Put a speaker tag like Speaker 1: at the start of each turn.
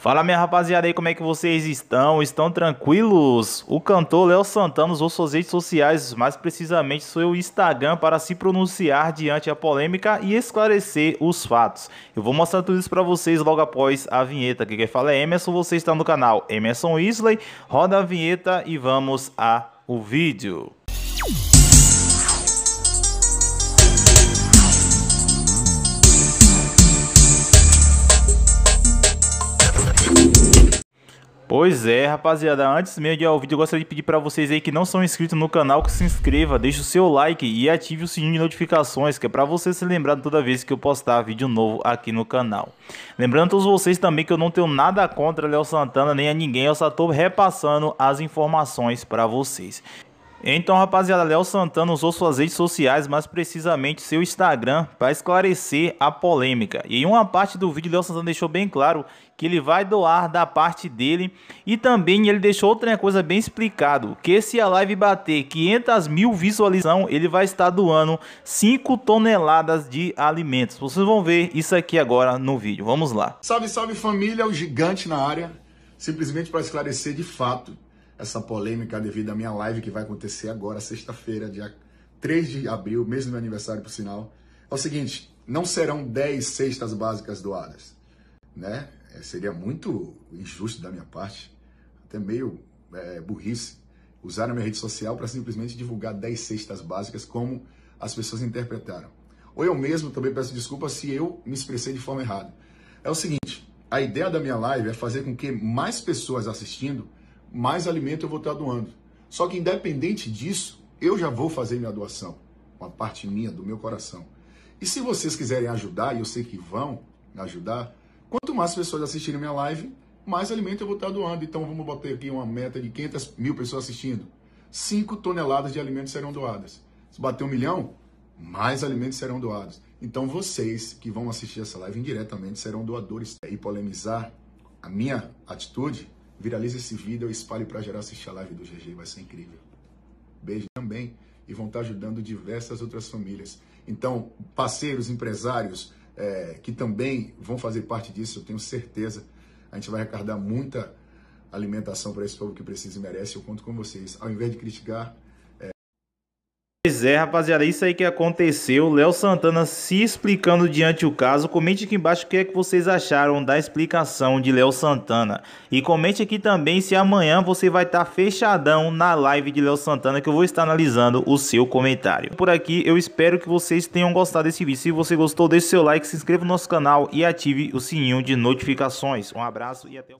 Speaker 1: Fala minha rapaziada aí, como é que vocês estão? Estão tranquilos? O cantor Léo Santana usou suas redes sociais, mais precisamente seu Instagram, para se pronunciar diante a polêmica e esclarecer os fatos. Eu vou mostrar tudo isso para vocês logo após a vinheta. Aqui quem fala é Emerson, você está no canal Emerson Isley. Roda a vinheta e vamos a o vídeo. Pois é, rapaziada, antes mesmo de ir ao vídeo, eu gostaria de pedir para vocês aí que não são inscritos no canal, que se inscreva, deixe o seu like e ative o sininho de notificações, que é para você ser lembrado toda vez que eu postar vídeo novo aqui no canal. Lembrando a todos vocês também que eu não tenho nada contra Léo Santana nem a ninguém, eu só tô repassando as informações para vocês. Então, rapaziada, Léo Santana usou suas redes sociais, mais precisamente seu Instagram, para esclarecer a polêmica. E em uma parte do vídeo, Léo Santana deixou bem claro que ele vai doar da parte dele. E também ele deixou outra coisa bem explicado, que se a live bater 500 mil visualizações, ele vai estar doando 5 toneladas de alimentos. Vocês vão ver isso aqui agora no vídeo. Vamos lá.
Speaker 2: Salve, salve família, o gigante na área. Simplesmente para esclarecer de fato essa polêmica devido à minha live que vai acontecer agora, sexta-feira, dia 3 de abril, mês do meu aniversário, por sinal. É o seguinte, não serão 10 cestas básicas doadas, né? É, seria muito injusto da minha parte, até meio é, burrice, usar a minha rede social para simplesmente divulgar 10 cestas básicas como as pessoas interpretaram. Ou eu mesmo também peço desculpa se eu me expressei de forma errada. É o seguinte, a ideia da minha live é fazer com que mais pessoas assistindo mais alimento eu vou estar doando. Só que independente disso, eu já vou fazer minha doação, uma parte minha do meu coração. E se vocês quiserem ajudar, e eu sei que vão ajudar, quanto mais pessoas assistirem minha live, mais alimento eu vou estar doando. Então vamos botar aqui uma meta de 500 mil pessoas assistindo. 5 toneladas de alimentos serão doadas. Se bater um milhão, mais alimentos serão doados. Então vocês que vão assistir essa live indiretamente serão doadores. E polemizar a minha atitude Viralize esse vídeo, espalhe para geral assistir a live do GG, vai ser incrível. Beijo também e vão estar tá ajudando diversas outras famílias. Então, parceiros, empresários é, que também vão fazer parte disso, eu tenho certeza. A gente vai arrecadar muita alimentação para esse povo que precisa e merece. Eu conto com vocês.
Speaker 1: Ao invés de criticar, Pois é, rapaziada, isso aí que aconteceu. Léo Santana se explicando diante o caso. Comente aqui embaixo o que é que vocês acharam da explicação de Léo Santana. E comente aqui também se amanhã você vai estar tá fechadão na live de Léo Santana que eu vou estar analisando o seu comentário. Por aqui, eu espero que vocês tenham gostado desse vídeo. Se você gostou, deixe seu like, se inscreva no nosso canal e ative o sininho de notificações. Um abraço e até o próximo.